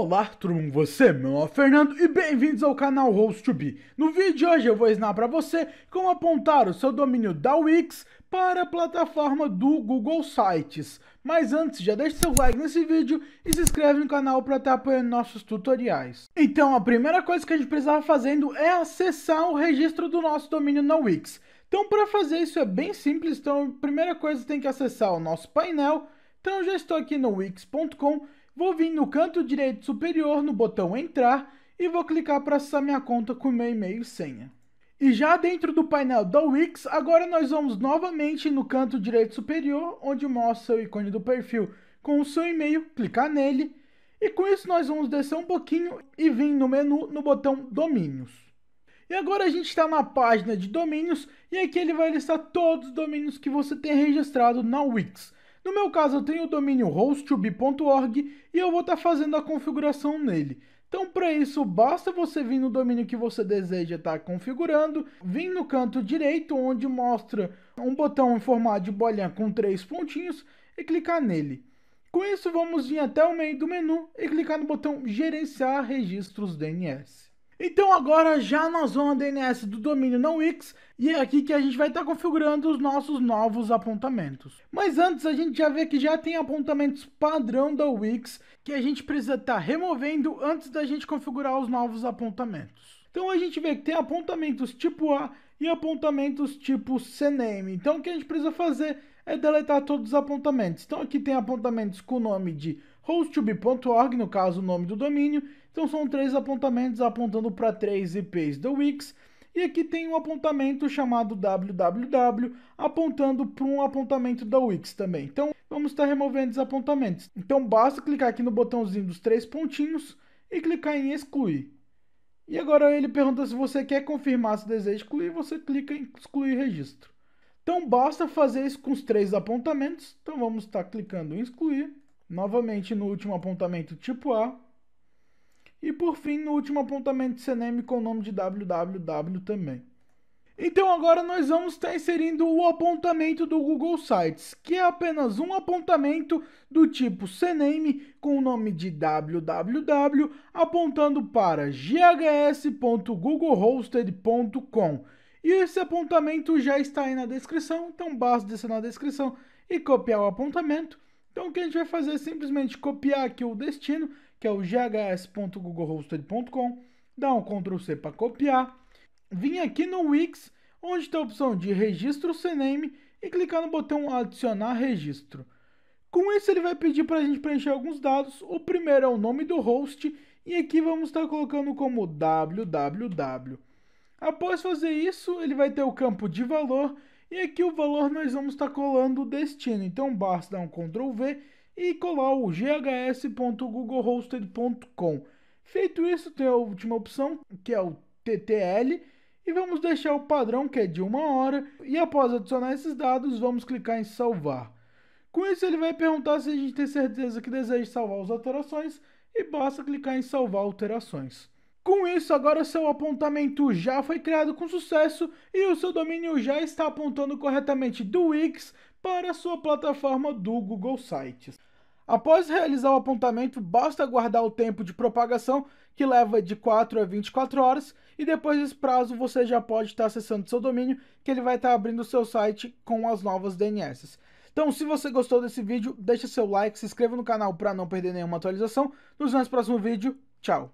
Olá, tudo bem com você, meu nome é Fernando e bem-vindos ao canal Host to Be. No vídeo de hoje eu vou ensinar para você como apontar o seu domínio da Wix para a plataforma do Google Sites. Mas antes, já deixa seu like nesse vídeo e se inscreve no canal para estar apoiando nossos tutoriais. Então, a primeira coisa que a gente precisava fazendo é acessar o registro do nosso domínio na Wix. Então, para fazer isso é bem simples, então a primeira coisa tem que acessar o nosso painel. Então, eu já estou aqui no wix.com Vou vir no canto direito superior no botão entrar e vou clicar para acessar minha conta com meu e-mail e senha. E já dentro do painel da Wix, agora nós vamos novamente no canto direito superior, onde mostra o ícone do perfil com o seu e-mail, clicar nele. E com isso nós vamos descer um pouquinho e vir no menu no botão domínios. E agora a gente está na página de domínios e aqui ele vai listar todos os domínios que você tem registrado na Wix. No meu caso, eu tenho o domínio hostube.org e eu vou estar tá fazendo a configuração nele. Então, para isso, basta você vir no domínio que você deseja estar tá configurando, vir no canto direito, onde mostra um botão em formato de bolinha com três pontinhos, e clicar nele. Com isso, vamos vir até o meio do menu e clicar no botão Gerenciar Registros DNS. Então agora já na zona DNS do domínio não Wix e é aqui que a gente vai estar tá configurando os nossos novos apontamentos. Mas antes a gente já vê que já tem apontamentos padrão da Wix que a gente precisa estar tá removendo antes da gente configurar os novos apontamentos. Então a gente vê que tem apontamentos tipo A e apontamentos tipo CNAME. Então o que a gente precisa fazer é deletar todos os apontamentos. Então aqui tem apontamentos com o nome de host no caso o nome do domínio. Então são três apontamentos apontando para três IPs da Wix. E aqui tem um apontamento chamado www, apontando para um apontamento da Wix também. Então vamos estar removendo os apontamentos. Então basta clicar aqui no botãozinho dos três pontinhos e clicar em excluir. E agora ele pergunta se você quer confirmar se deseja excluir, você clica em excluir registro. Então basta fazer isso com os três apontamentos. Então vamos estar clicando em excluir novamente no último apontamento tipo A, e por fim no último apontamento CNM com o nome de www também. Então agora nós vamos estar inserindo o apontamento do Google Sites, que é apenas um apontamento do tipo CNAME com o nome de www, apontando para ghs.googleHosted.com. E esse apontamento já está aí na descrição, então basta descer na descrição e copiar o apontamento então o que a gente vai fazer é simplesmente copiar aqui o destino, que é o ghs.googlehosted.com. dar um Ctrl C para copiar, vir aqui no Wix, onde tem a opção de registro CNAME e clicar no botão adicionar registro. Com isso ele vai pedir para a gente preencher alguns dados, o primeiro é o nome do host e aqui vamos estar tá colocando como www. Após fazer isso, ele vai ter o campo de valor e aqui o valor nós vamos estar tá colando o destino. Então basta dar um Ctrl V e colar o ghs.googleHosted.com. Feito isso, tem a última opção, que é o TTL, e vamos deixar o padrão, que é de uma hora, e após adicionar esses dados, vamos clicar em salvar. Com isso, ele vai perguntar se a gente tem certeza que deseja salvar as alterações, e basta clicar em salvar alterações. Com isso, agora seu apontamento já foi criado com sucesso e o seu domínio já está apontando corretamente do Wix para a sua plataforma do Google Sites. Após realizar o apontamento, basta aguardar o tempo de propagação, que leva de 4 a 24 horas, e depois desse prazo você já pode estar acessando seu domínio, que ele vai estar abrindo o seu site com as novas DNS. Então, se você gostou desse vídeo, deixa seu like, se inscreva no canal para não perder nenhuma atualização. Nos vemos no próximo vídeo. Tchau!